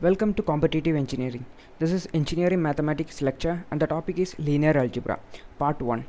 Welcome to Competitive Engineering. This is Engineering Mathematics lecture and the topic is Linear Algebra, Part 1.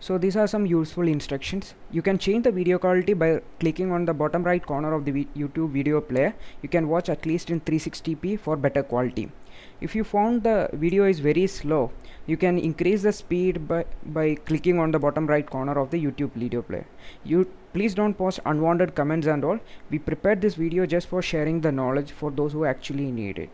So these are some useful instructions. You can change the video quality by clicking on the bottom right corner of the vi YouTube video player. You can watch at least in 360p for better quality. If you found the video is very slow, you can increase the speed by, by clicking on the bottom right corner of the YouTube video player. You please don't post unwanted comments and all. We prepared this video just for sharing the knowledge for those who actually need it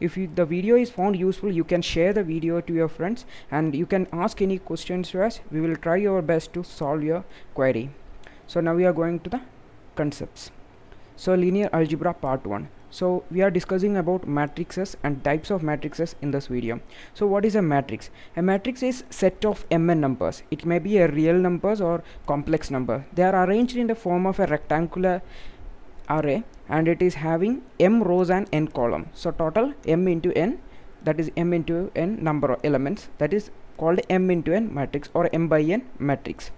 if you, the video is found useful you can share the video to your friends and you can ask any questions to us we will try our best to solve your query so now we are going to the concepts so linear algebra part 1 so we are discussing about matrices and types of matrices in this video so what is a matrix a matrix is set of mn numbers it may be a real numbers or complex number they are arranged in the form of a rectangular array and it is having m rows and n column so total m into n that is m into n number of elements that is called m into n matrix or m by n matrix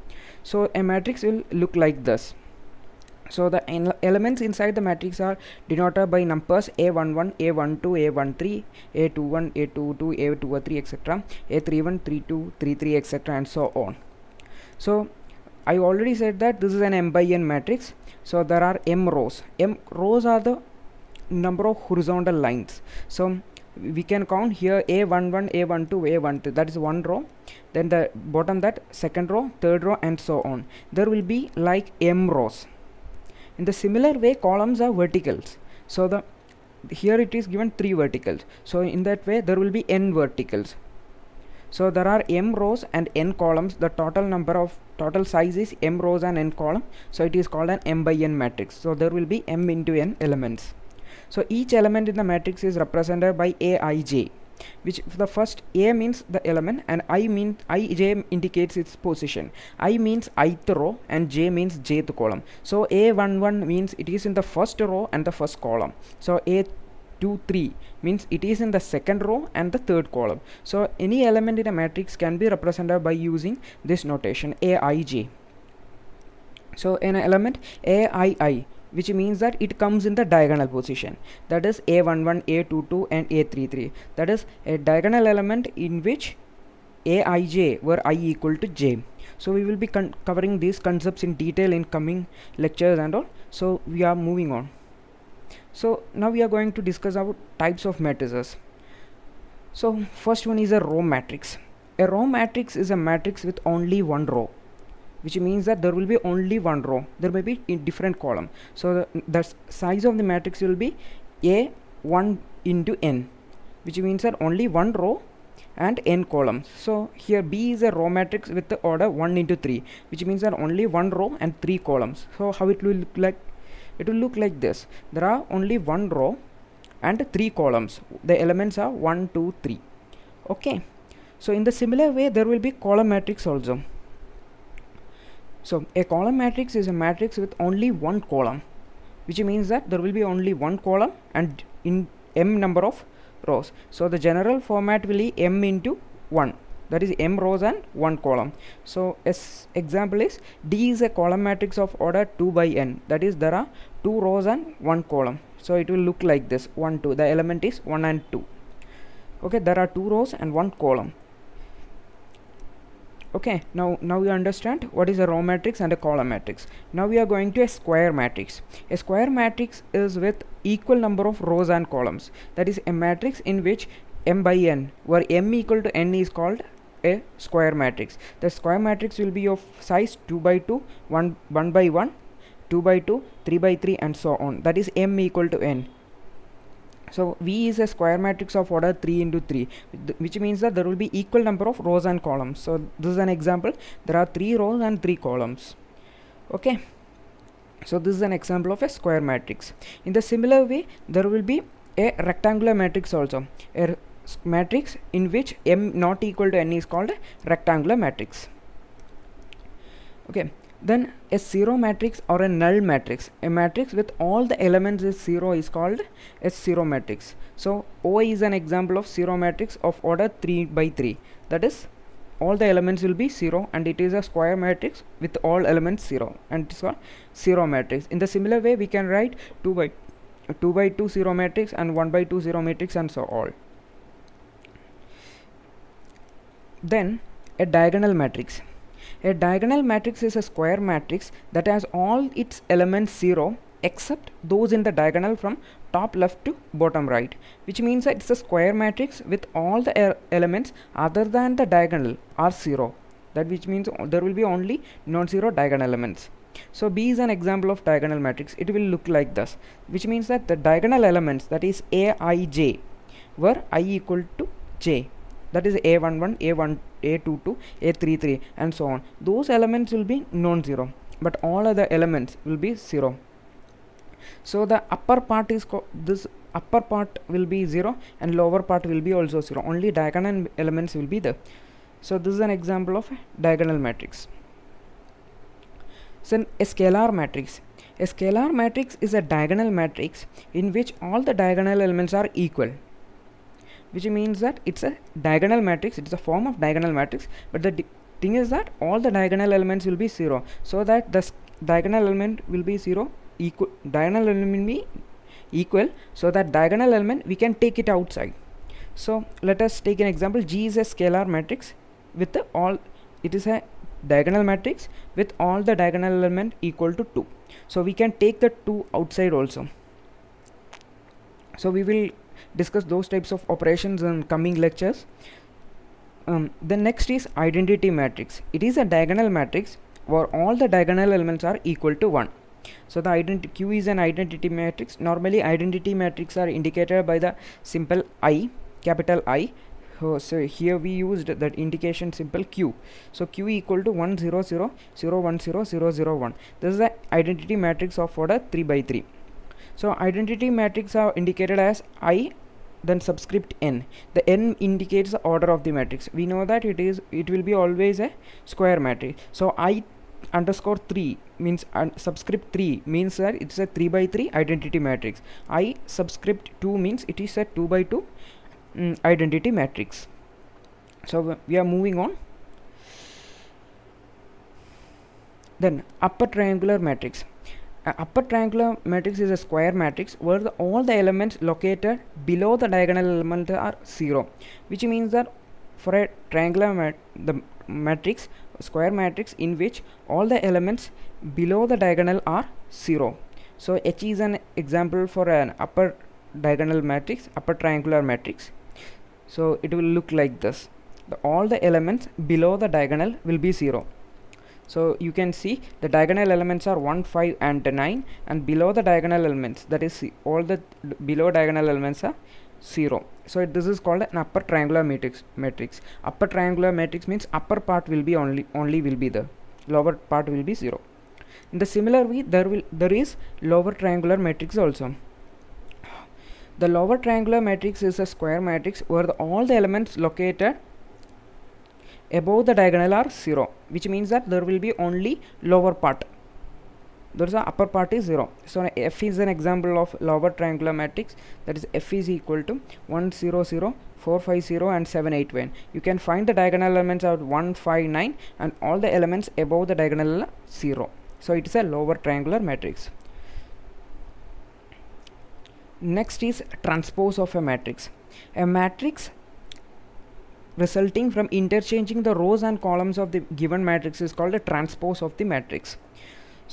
so a matrix will look like this so the elements inside the matrix are denoted by numbers a11 a12 a13 a21 a22 a23 etc a31 32 33 etc and so on so i already said that this is an m by n matrix so there are m rows m rows are the number of horizontal lines so we can count here a11 a12 a12 that is one row then the bottom that second row third row and so on there will be like m rows in the similar way columns are verticals so the here it is given three verticals so in that way there will be n verticals so there are m rows and n columns the total number of total size is m rows and n column so it is called an m by n matrix so there will be m into n elements so each element in the matrix is represented by aij which the first a means the element and i means ij indicates its position i means ith row and j means jth column so a11 means it is in the first row and the first column so a 2 3 means it is in the second row and the third column so any element in a matrix can be represented by using this notation aij so an element aii which means that it comes in the diagonal position that is a11 a22 and a33 that is a diagonal element in which aij where i equal to j so we will be covering these concepts in detail in coming lectures and all so we are moving on so now we are going to discuss about types of matrices so first one is a row matrix a row matrix is a matrix with only one row which means that there will be only one row there may be in different column so the, the size of the matrix will be a 1 into n which means that only one row and n columns so here b is a row matrix with the order 1 into 3 which means that only one row and three columns so how it will look like it will look like this there are only one row and three columns the elements are one, two, three. okay so in the similar way there will be column matrix also so a column matrix is a matrix with only one column which means that there will be only one column and in m number of rows so the general format will be m into 1 that is m rows and one column so s example is d is a column matrix of order 2 by n that is there are two rows and one column so it will look like this 1 2 the element is 1 and 2 okay there are two rows and one column okay now now you understand what is a row matrix and a column matrix now we are going to a square matrix a square matrix is with equal number of rows and columns that is a matrix in which m by n where m equal to n is called a square matrix the square matrix will be of size 2 by 2 1 1 by 1 2 by 2 3 by 3 and so on that is m equal to n so v is a square matrix of order 3 into 3 which means that there will be equal number of rows and columns so this is an example there are three rows and three columns okay so this is an example of a square matrix in the similar way there will be a rectangular matrix also a matrix in which m not equal to n is called a rectangular matrix okay then a zero matrix or a null matrix a matrix with all the elements is zero is called a zero matrix so o is an example of zero matrix of order 3 by 3 that is all the elements will be 0 and it is a square matrix with all elements 0 and it's called 0 matrix in the similar way we can write 2 by 2 by 2 0 matrix and 1 by 2 0 matrix and so on. Then a diagonal matrix. A diagonal matrix is a square matrix that has all its elements 0 except those in the diagonal from top left to bottom right which means that it's a square matrix with all the er elements other than the diagonal are 0 that which means there will be only non-zero diagonal elements so B is an example of diagonal matrix it will look like this which means that the diagonal elements that is A i j where i equal to j that is a11 a1 a22 a33 and so on those elements will be non-zero but all other elements will be zero so the upper part is this upper part will be zero and lower part will be also zero only diagonal elements will be there so this is an example of a diagonal matrix so a scalar matrix a scalar matrix is a diagonal matrix in which all the diagonal elements are equal which means that it's a diagonal matrix it's a form of diagonal matrix but the thing is that all the diagonal elements will be 0 so that the diagonal element will be 0 equal diagonal element be equal so that diagonal element we can take it outside so let us take an example G is a scalar matrix with the all it is a diagonal matrix with all the diagonal element equal to 2 so we can take the 2 outside also so we will discuss those types of operations in coming lectures um, the next is identity matrix it is a diagonal matrix where all the diagonal elements are equal to 1 so the identity q is an identity matrix normally identity matrix are indicated by the simple i capital i so here we used that indication simple q so q equal to 1 0 0 0 1 0 0 0 1 this is the identity matrix of order 3 by 3 so identity matrix are indicated as I then subscript n the n indicates the order of the matrix we know that it is it will be always a square matrix so i underscore 3 means un subscript 3 means that it's a 3 by 3 identity matrix i subscript 2 means it is a 2 by 2 mm, identity matrix so we are moving on then upper triangular matrix upper triangular matrix is a square matrix where the, all the elements located below the diagonal element are 0 which means that for a triangular mat the matrix square matrix in which all the elements below the diagonal are 0 so H is an example for an upper diagonal matrix upper triangular matrix so it will look like this the, all the elements below the diagonal will be 0 so you can see the diagonal elements are 1 5 and 9 and below the diagonal elements that is all the below diagonal elements are 0 so it, this is called an upper triangular matrix matrix upper triangular matrix means upper part will be only only will be the lower part will be 0 in the similar way there will there is lower triangular matrix also the lower triangular matrix is a square matrix where the, all the elements located above the diagonal are 0 which means that there will be only lower part there's an upper part is 0 so f is an example of lower triangular matrix that is f is equal to 1 0 0 4 5 0 and 7 8 1 you can find the diagonal elements out 1 5 9 and all the elements above the diagonal are 0 so it is a lower triangular matrix next is transpose of a matrix a matrix resulting from interchanging the rows and columns of the given matrix is called a transpose of the matrix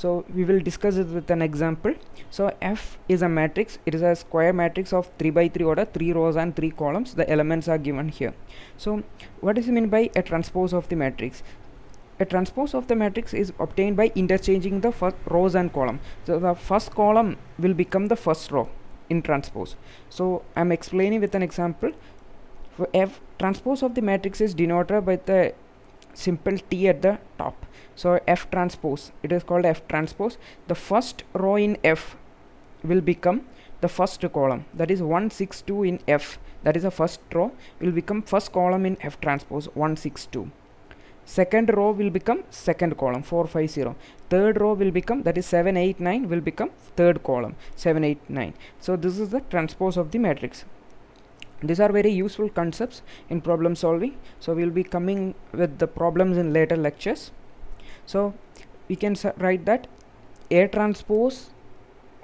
so we will discuss it with an example so f is a matrix it is a square matrix of 3 by 3 order 3 rows and 3 columns the elements are given here so what does it mean by a transpose of the matrix a transpose of the matrix is obtained by interchanging the first rows and column so the first column will become the first row in transpose so i'm explaining with an example for F transpose of the matrix is denoted by the simple t at the top. So F transpose, it is called F transpose. The first row in F will become the first column that is 162 in F that is the first row will become first column in F transpose 162 second row will become second column 450 third row will become that is 789 will become third column 789 so this is the transpose of the matrix these are very useful concepts in problem solving so we'll be coming with the problems in later lectures so we can write that a transpose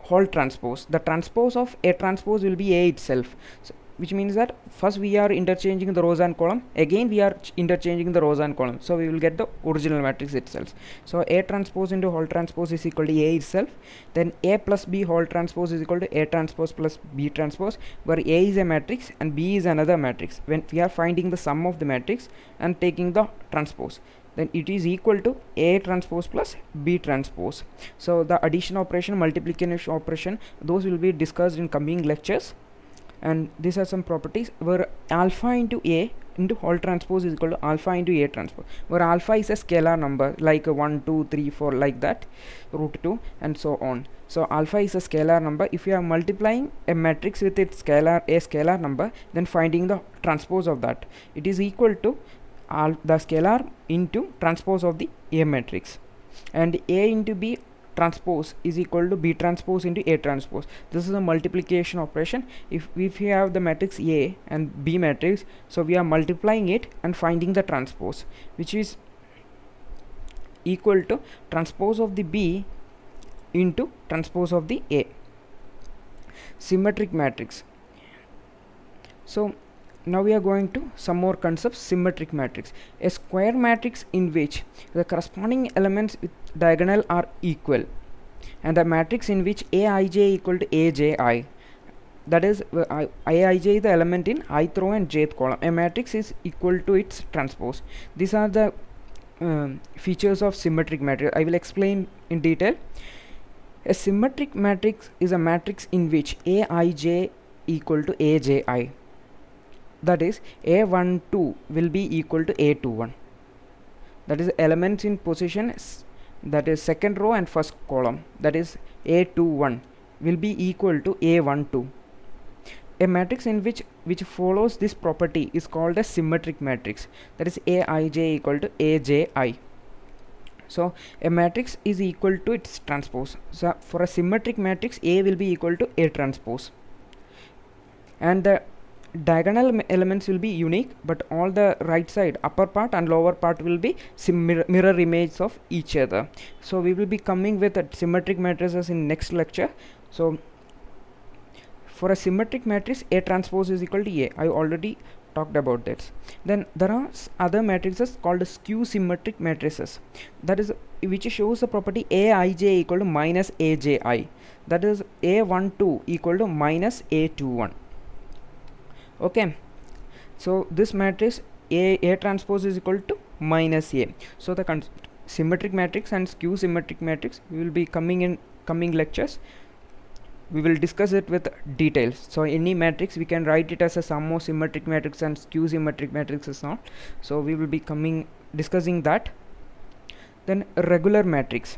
whole transpose the transpose of a transpose will be a itself so which means that first we are interchanging the rows and column again we are interchanging the rows and column so we will get the original matrix itself so a transpose into whole transpose is equal to a itself then a plus b whole transpose is equal to a transpose plus b transpose where a is a matrix and b is another matrix when we are finding the sum of the matrix and taking the transpose then it is equal to A transpose plus B transpose. So the addition operation, multiplication operation, those will be discussed in coming lectures and these are some properties where alpha into a into all transpose is equal to alpha into a transpose where alpha is a scalar number like uh, 1 2 3 4 like that root 2 and so on so alpha is a scalar number if you are multiplying a matrix with its scalar a scalar number then finding the transpose of that it is equal to the scalar into transpose of the a matrix and a into b transpose is equal to b transpose into a transpose this is a multiplication operation if if we have the matrix a and b matrix so we are multiplying it and finding the transpose which is equal to transpose of the b into transpose of the a symmetric matrix so now we are going to some more concepts symmetric matrix a square matrix in which the corresponding elements with diagonal are equal and the matrix in which aij equal to aji that is uh, is aij the element in ith row and jth column a matrix is equal to its transpose these are the um, features of symmetric matrix i will explain in detail a symmetric matrix is a matrix in which aij equal to aji that is a12 will be equal to a21 that is elements in position that is second row and first column that is a21 will be equal to a12 a matrix in which which follows this property is called a symmetric matrix that is aij equal to aji so a matrix is equal to its transpose so for a symmetric matrix a will be equal to a transpose and the diagonal elements will be unique but all the right side upper part and lower part will be mirror, images of each other so we will be coming with symmetric matrices in next lecture so for a symmetric matrix a transpose is equal to a i already talked about that then there are other matrices called skew symmetric matrices that is which shows the property aij equal to minus aji that is a12 equal to minus a21 okay so this matrix a a transpose is equal to minus a so the symmetric matrix and skew symmetric matrix we will be coming in coming lectures we will discuss it with details so any matrix we can write it as a symmetric matrix and skew symmetric matrix is not so we will be coming discussing that then regular matrix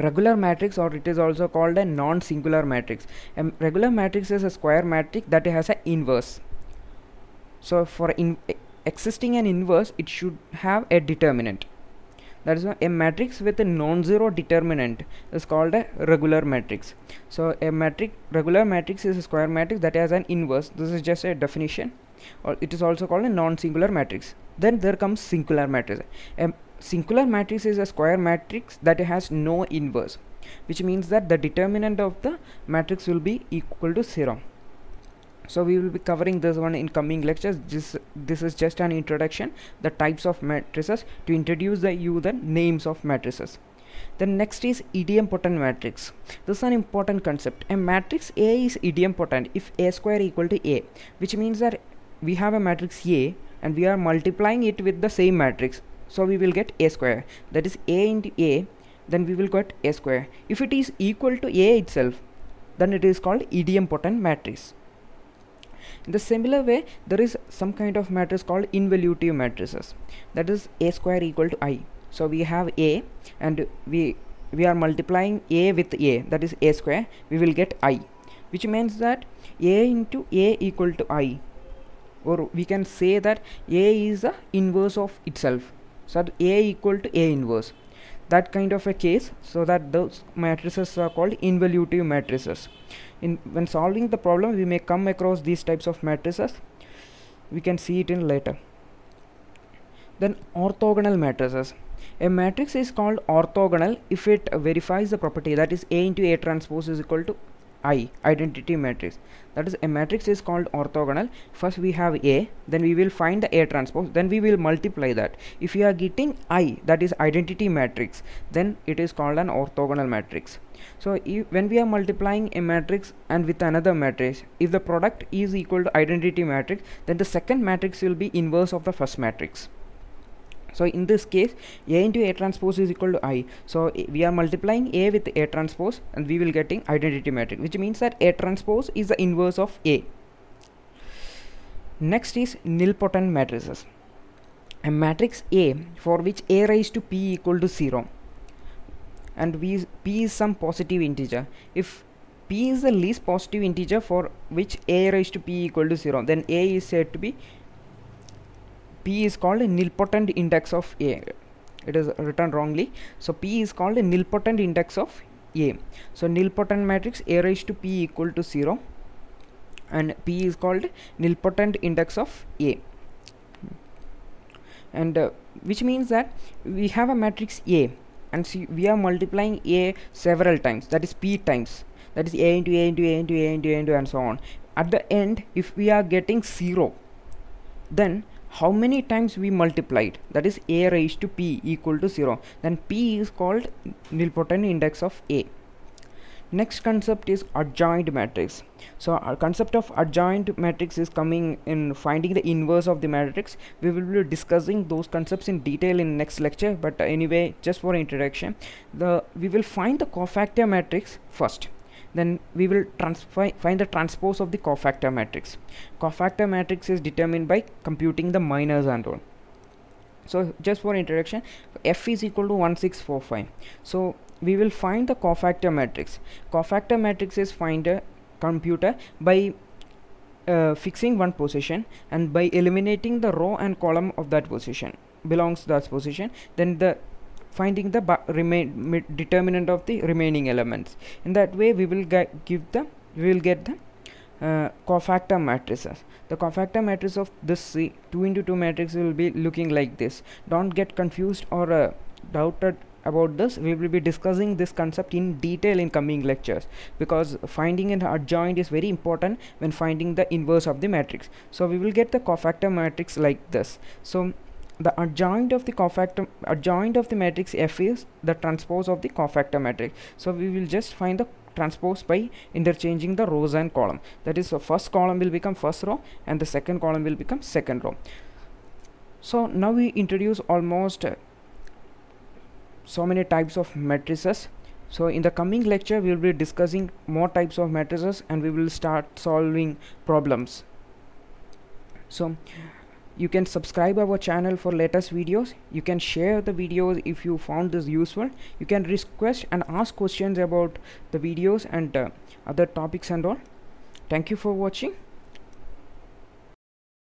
regular matrix or it is also called a non-singular matrix a regular matrix is a square matrix that has an inverse so for in existing an inverse it should have a determinant that is a matrix with a non-zero determinant is called a regular matrix so a matrix regular matrix is a square matrix that has an inverse this is just a definition or it is also called a non-singular matrix then there comes singular matrix a singular matrix is a square matrix that has no inverse which means that the determinant of the matrix will be equal to 0 so we will be covering this one in coming lectures this this is just an introduction the types of matrices to introduce the, you the names of matrices the next is idempotent matrix this is an important concept a matrix a is idempotent if a square equal to a which means that we have a matrix a and we are multiplying it with the same matrix so we will get a square that is a into a then we will get a square if it is equal to a itself then it is called potent matrix in the similar way there is some kind of matrix called involutive matrices that is a square equal to i so we have a and we we are multiplying a with a that is a square we will get i which means that a into a equal to i or we can say that a is the inverse of itself so A equal to A inverse that kind of a case so that those matrices are called involutive matrices in when solving the problem we may come across these types of matrices we can see it in later then orthogonal matrices a matrix is called orthogonal if it verifies the property that is a into a transpose is equal to I identity matrix that is a matrix is called orthogonal first we have A then we will find the A transpose then we will multiply that if you are getting I that is identity matrix then it is called an orthogonal matrix so if, when we are multiplying a matrix and with another matrix if the product is equal to identity matrix then the second matrix will be inverse of the first matrix so in this case A into A transpose is equal to I. So we are multiplying A with A transpose and we will getting identity matrix which means that A transpose is the inverse of A. Next is nilpotent matrices. A matrix A for which A raised to P equal to 0 and we, P is some positive integer. If P is the least positive integer for which A raised to P equal to 0 then A is said to be P is called a nilpotent index of A. It is written wrongly. So P is called a nilpotent index of A. So nilpotent matrix A raised to P equal to 0 and P is called nilpotent index of A. And uh, which means that we have a matrix A and see we are multiplying A several times that is P times that is A into A into A into A into A into and so on. At the end if we are getting 0 then how many times we multiplied that is a raised to p equal to 0 then p is called nilpotent index of a next concept is adjoint matrix so our concept of adjoint matrix is coming in finding the inverse of the matrix we will be discussing those concepts in detail in next lecture but anyway just for introduction the we will find the cofactor matrix first then we will find the transpose of the cofactor matrix cofactor matrix is determined by computing the minors and all so just for introduction f is equal to 1645 so we will find the cofactor matrix cofactor matrix is find a computer by uh, fixing one position and by eliminating the row and column of that position belongs to that position then the finding the remain determinant of the remaining elements in that way we will give the we will get the uh, cofactor matrices the cofactor matrix of this C 2 into 2 matrix will be looking like this don't get confused or uh, doubted about this we will be discussing this concept in detail in coming lectures because finding an adjoint is very important when finding the inverse of the matrix so we will get the cofactor matrix like this so the adjoint of the cofactor adjoint of the matrix F is the transpose of the cofactor matrix so we will just find the transpose by interchanging the rows and column that is the first column will become first row and the second column will become second row so now we introduce almost uh, so many types of matrices so in the coming lecture we will be discussing more types of matrices and we will start solving problems so you can subscribe our channel for latest videos you can share the videos if you found this useful you can request and ask questions about the videos and uh, other topics and all thank you for watching